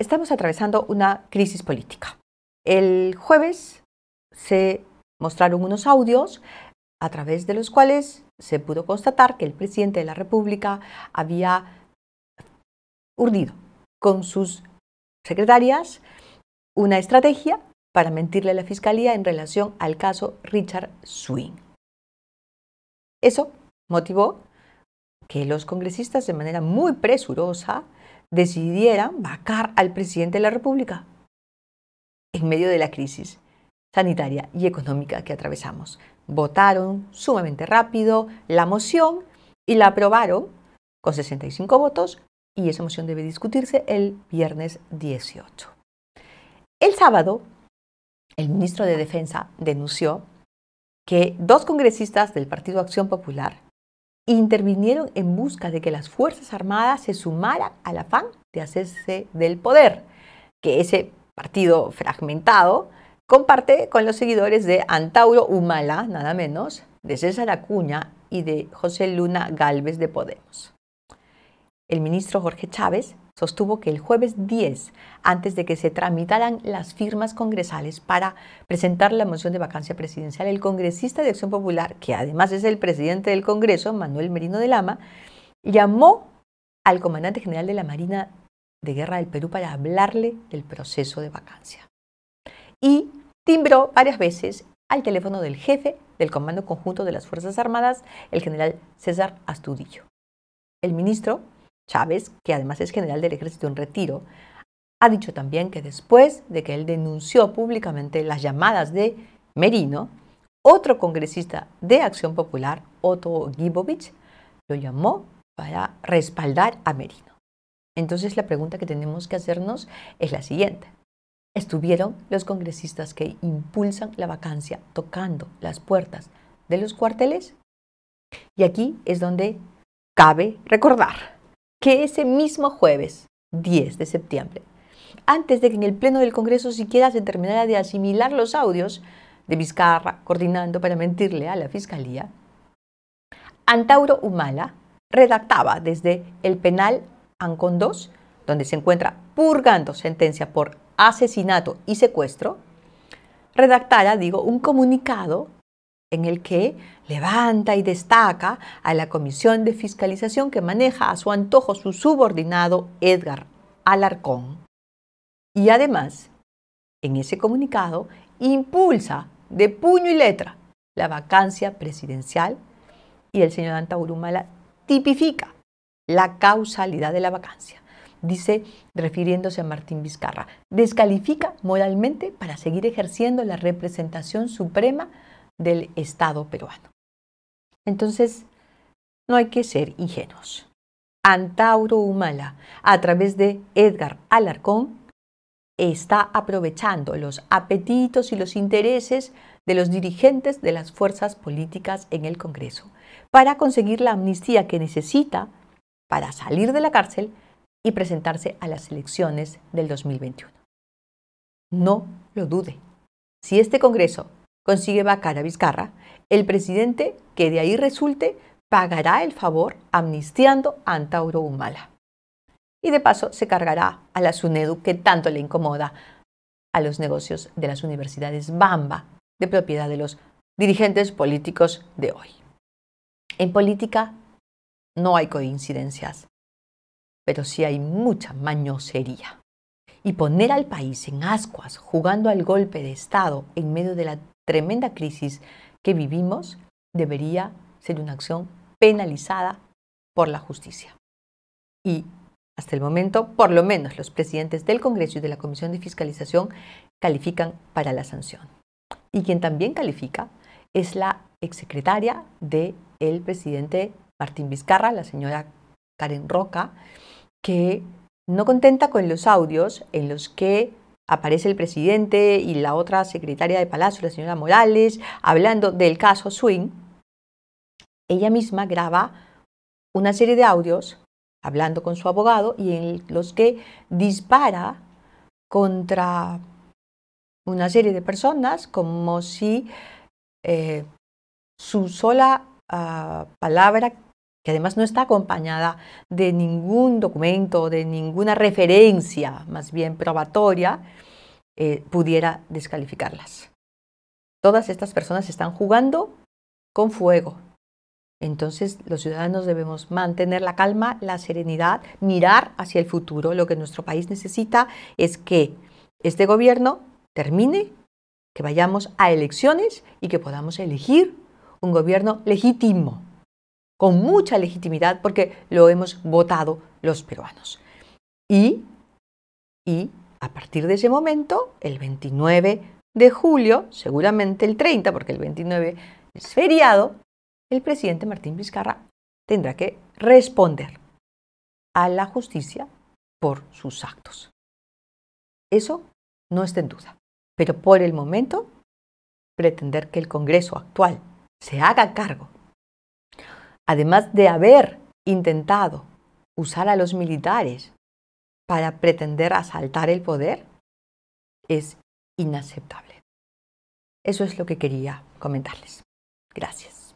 Estamos atravesando una crisis política. El jueves se mostraron unos audios a través de los cuales se pudo constatar que el presidente de la República había urdido con sus secretarias una estrategia para mentirle a la Fiscalía en relación al caso Richard Swin. Eso motivó que los congresistas de manera muy presurosa decidieran vacar al presidente de la República en medio de la crisis sanitaria y económica que atravesamos. Votaron sumamente rápido la moción y la aprobaron con 65 votos y esa moción debe discutirse el viernes 18. El sábado, el ministro de Defensa denunció que dos congresistas del Partido Acción Popular intervinieron en busca de que las Fuerzas Armadas se sumaran al afán de hacerse del poder, que ese partido fragmentado comparte con los seguidores de Antauro Humala, nada menos, de César Acuña y de José Luna Galvez de Podemos. El ministro Jorge Chávez sostuvo que el jueves 10, antes de que se tramitaran las firmas congresales para presentar la moción de vacancia presidencial, el congresista de Acción Popular, que además es el presidente del Congreso, Manuel Merino de Lama, llamó al comandante general de la Marina de Guerra del Perú para hablarle del proceso de vacancia. Y timbró varias veces al teléfono del jefe del Comando Conjunto de las Fuerzas Armadas, el general César Astudillo. El ministro Chávez, que además es general del ejército en retiro, ha dicho también que después de que él denunció públicamente las llamadas de Merino, otro congresista de Acción Popular, Otto Gibovich, lo llamó para respaldar a Merino. Entonces la pregunta que tenemos que hacernos es la siguiente. ¿Estuvieron los congresistas que impulsan la vacancia tocando las puertas de los cuarteles? Y aquí es donde cabe recordar que ese mismo jueves, 10 de septiembre, antes de que en el Pleno del Congreso siquiera se terminara de asimilar los audios de Vizcarra coordinando para mentirle a la Fiscalía, Antauro Humala redactaba desde el penal Ancon 2, donde se encuentra purgando sentencia por asesinato y secuestro, redactara, digo, un comunicado en el que levanta y destaca a la comisión de fiscalización que maneja a su antojo su subordinado Edgar Alarcón. Y además, en ese comunicado, impulsa de puño y letra la vacancia presidencial y el señor la tipifica la causalidad de la vacancia. Dice, refiriéndose a Martín Vizcarra, descalifica moralmente para seguir ejerciendo la representación suprema del Estado peruano. Entonces, no hay que ser ingenuos. Antauro Humala, a través de Edgar Alarcón, está aprovechando los apetitos y los intereses de los dirigentes de las fuerzas políticas en el Congreso para conseguir la amnistía que necesita para salir de la cárcel y presentarse a las elecciones del 2021. No lo dude. Si este Congreso consigue vacar a Vizcarra, el presidente que de ahí resulte pagará el favor amnistiando a Antauro Humala. Y de paso se cargará a la SUNEDU que tanto le incomoda a los negocios de las universidades Bamba, de propiedad de los dirigentes políticos de hoy. En política no hay coincidencias, pero sí hay mucha mañosería. Y poner al país en ascuas jugando al golpe de Estado en medio de la tremenda crisis que vivimos debería ser una acción penalizada por la justicia. Y hasta el momento, por lo menos los presidentes del Congreso y de la Comisión de Fiscalización califican para la sanción. Y quien también califica es la exsecretaria del presidente Martín Vizcarra, la señora Karen Roca, que no contenta con los audios en los que aparece el presidente y la otra secretaria de Palacio, la señora Morales, hablando del caso Swing, ella misma graba una serie de audios hablando con su abogado y en los que dispara contra una serie de personas como si eh, su sola ah, palabra que además no está acompañada de ningún documento, de ninguna referencia, más bien probatoria, eh, pudiera descalificarlas. Todas estas personas están jugando con fuego. Entonces los ciudadanos debemos mantener la calma, la serenidad, mirar hacia el futuro. Lo que nuestro país necesita es que este gobierno termine, que vayamos a elecciones y que podamos elegir un gobierno legítimo con mucha legitimidad porque lo hemos votado los peruanos. Y, y a partir de ese momento, el 29 de julio, seguramente el 30, porque el 29 es feriado, el presidente Martín Vizcarra tendrá que responder a la justicia por sus actos. Eso no está en duda. Pero por el momento, pretender que el Congreso actual se haga cargo además de haber intentado usar a los militares para pretender asaltar el poder, es inaceptable. Eso es lo que quería comentarles. Gracias.